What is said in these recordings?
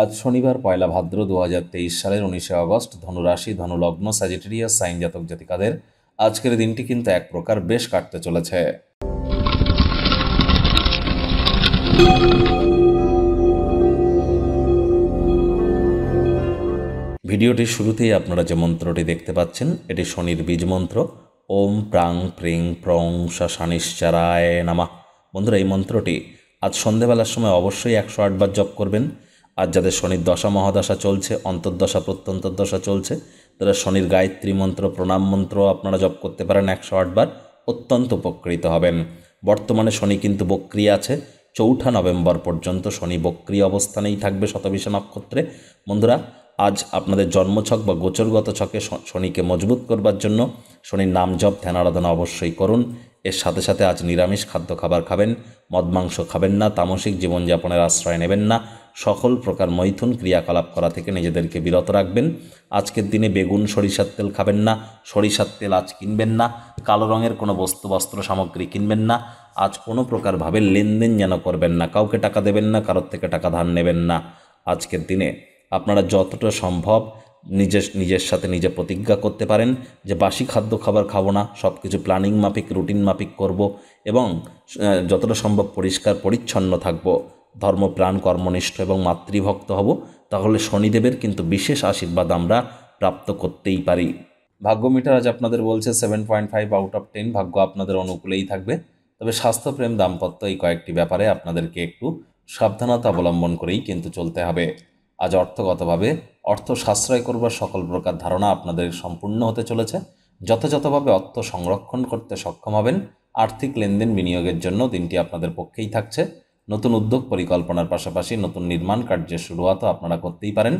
আজ শনিবার পয়লা ভাদ্র দু হাজার তেইশ সালের উনিশে আগস্ট ধনুরাশি ধনুলগ্ন স্যাজিটেরিয়াস সাইন জাতক জাতিকাদের আজকের দিনটি কিন্তু এক প্রকার বেশ কাটতে চলেছে ভিডিওটির শুরুতেই আপনারা যে মন্ত্রটি দেখতে পাচ্ছেন এটি শনির বীজ মন্ত্র ওম প্রাং প্রিং প্রং শানিশ্চারায় নামা বন্ধুরা এই মন্ত্রটি আজ সন্ধেবেলার সময় অবশ্যই একশো আটবার জপ করবেন আর যাদের শনির দশা মহাদশা চলছে অন্তর্দশা প্রত্যন্তর্দশা চলছে তারা শনির গায়ত্রী মন্ত্র প্রণাম মন্ত্র আপনারা জপ করতে পারেন একশো আটবার অত্যন্ত উপকৃত হবেন বর্তমানে শনি কিন্তু বক্রী আছে চৌঠা নভেম্বর পর্যন্ত শনি বক্রী অবস্থানেই থাকবে শতবিশ নক্ষত্রে বন্ধুরা আজ আপনাদের জন্মছক বা গোচরগত ছকে শনিকে মজবুত করবার জন্য শনির নাম জপ ধ্যান আরাধনা অবশ্যই করুন এর সাথে সাথে আজ নিরামিষ খাদ্য খাবার খাবেন মদ মাংস খাবেন না তামসিক জীবনযাপনের আশ্রয় নেবেন না সকল প্রকার মৈথুন ক্রিয়াকলাপ করা থেকে নিজেদেরকে বিরত রাখবেন আজকের দিনে বেগুন সরিষার তেল খাবেন না সরিষার তেল আজ কিনবেন না কালো রঙের কোনো বস্তু বস্ত্র সামগ্রী কিনবেন না আজ কোনো প্রকারভাবে লেনদেন যেন করবেন না কাউকে টাকা দেবেন না কারোর থেকে টাকা ধার নেবেন না আজকের দিনে আপনারা যতটা সম্ভব নিজের নিজের সাথে নিজে প্রতিজ্ঞা করতে পারেন যে বাসি খাদ্য খাবার খাবো না সব কিছু প্ল্যানিং মাফিক রুটিন মাফিক করব এবং যতটা সম্ভব পরিষ্কার পরিচ্ছন্ন থাকবো ধর্মপ্রাণ কর্মনিষ্ঠ এবং মাতৃভক্ত হব তাহলে শনিদেবের কিন্তু বিশেষ আশীর্বাদ আমরা প্রাপ্ত করতেই পারি ভাগ্য মিটার আজ আপনাদের বলছে seven point five out of ten ভাগ্য আপনাদের অনুকূলেই থাকবে তবে স্বাস্থ্যপ্রেম দাম্পত্য এই কয়েকটি ব্যাপারে আপনাদেরকে একটু সাবধানতা অবলম্বন করেই কিন্তু চলতে হবে আজ অর্থগতভাবে অর্থ সাশ্রয় করবার সকল প্রকার ধারণা আপনাদের সম্পূর্ণ হতে চলেছে যথাযথভাবে অর্থ সংরক্ষণ করতে সক্ষম হবেন আর্থিক লেনদেন বিনিয়োগের জন্য দিনটি আপনাদের পক্ষেই থাকছে নতুন উদ্যোগ পরিকল্পনার পাশাপাশি নতুন নির্মাণ কার্যের শুরুয়াতও আপনারা করতেই পারেন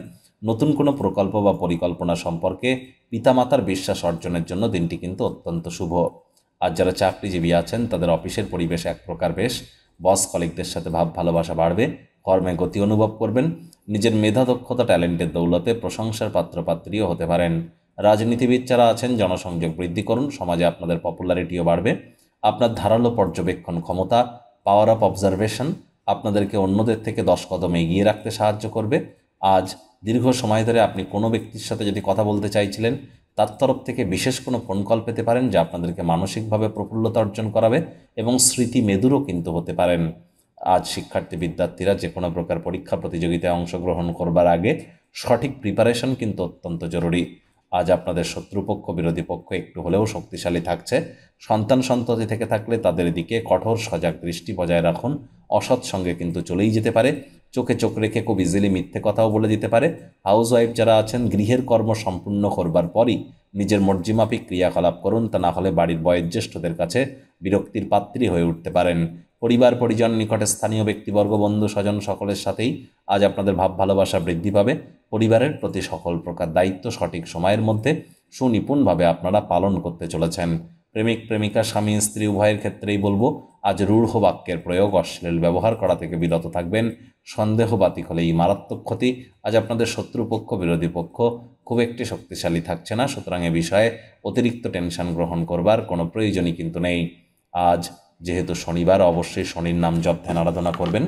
নতুন কোনো প্রকল্প বা পরিকল্পনা সম্পর্কে পিতামাতার বিশ্বাস অর্জনের জন্য দিনটি কিন্তু অত্যন্ত শুভ আর যারা চাকরিজীবী আছেন তাদের অফিসের পরিবেশ এক প্রকার বেশ বস কলিকদের সাথে ভাব ভালোবাসা বাড়বে কর্মে গতি অনুভব করবেন নিজের মেধা দক্ষতা ট্যালেন্টের দৌলতে প্রশংসার পাত্রপাত্রীও হতে পারেন রাজনীতিবিদ যারা আছেন জনসংযোগ বৃদ্ধি করুন সমাজে আপনাদের পপুলারিটিও বাড়বে আপনার ধারালো পর্যবেক্ষণ ক্ষমতা পাওয়ার অফ অবজারভেশন আপনাদেরকে অন্যদের থেকে দশ কদম এগিয়ে রাখতে সাহায্য করবে আজ দীর্ঘ সময় ধরে আপনি কোনো ব্যক্তির সাথে যদি কথা বলতে চাইছিলেন তার তরফ থেকে বিশেষ কোনো ফোন কল পেতে পারেন যা আপনাদেরকে মানসিকভাবে প্রফুল্লতা অর্জন করাবে এবং স্মৃতি মেদুরও কিন্তু হতে পারেন আজ শিক্ষার্থী বিদ্যার্থীরা যে কোনো প্রকার পরীক্ষা প্রতিযোগিতায় অংশগ্রহণ করবার আগে সঠিক প্রিপারেশন কিন্তু অত্যন্ত জরুরি আজ আপনাদের শত্রুপক্ষ বিরোধী পক্ষ একটু হলেও শক্তিশালী থাকছে সন্তান সন্ততি থেকে থাকলে তাদের দিকে কঠোর সজাগ দৃষ্টি বজায় রাখুন অসৎ সঙ্গে কিন্তু চলেই যেতে পারে চোখে চোখ রেখে খুব ইজিলি মিথ্যে কথাও বলে দিতে পারে হাউস ওয়াইফ যারা আছেন গৃহের কর্ম সম্পূর্ণ করবার পরই নিজের মর্জিমাফিক ক্রিয়াকলাপ করুন তা না হলে বাড়ির বয়োজ্যেষ্ঠদের কাছে বিরক্তির পাত্রী হয়ে উঠতে পারেন পরিবার পরিজন নিকটে স্থানীয় ব্যক্তিবর্গ বন্ধু স্বজন সকলের সাথেই আজ আপনাদের ভাব ভালোবাসা বৃদ্ধি পাবে পরিবারের প্রতি সকল প্রকার দায়িত্ব সঠিক সময়ের মধ্যে সুনিপুণভাবে আপনারা পালন করতে চলেছেন প্রেমিক প্রেমিকা স্বামী স্ত্রী উভয়ের ক্ষেত্রেই বলবো আজ রূঢ় বাক্যের প্রয়োগ অশ্লীল ব্যবহার করা থেকে বিরত থাকবেন সন্দেহ বাতিক হলে এই মারাত্মক ক্ষতি আজ আপনাদের শত্রুপক্ষ বিরোধী পক্ষ খুব একটি শক্তিশালী থাকছে না সুতরাং এ বিষয়ে অতিরিক্ত টেনশন গ্রহণ করবার কোনো প্রয়োজনই কিন্তু নেই আজ যেহেতু শনিবার অবশ্যই শনির নাম জপ ধ্যান আরাধনা করবেন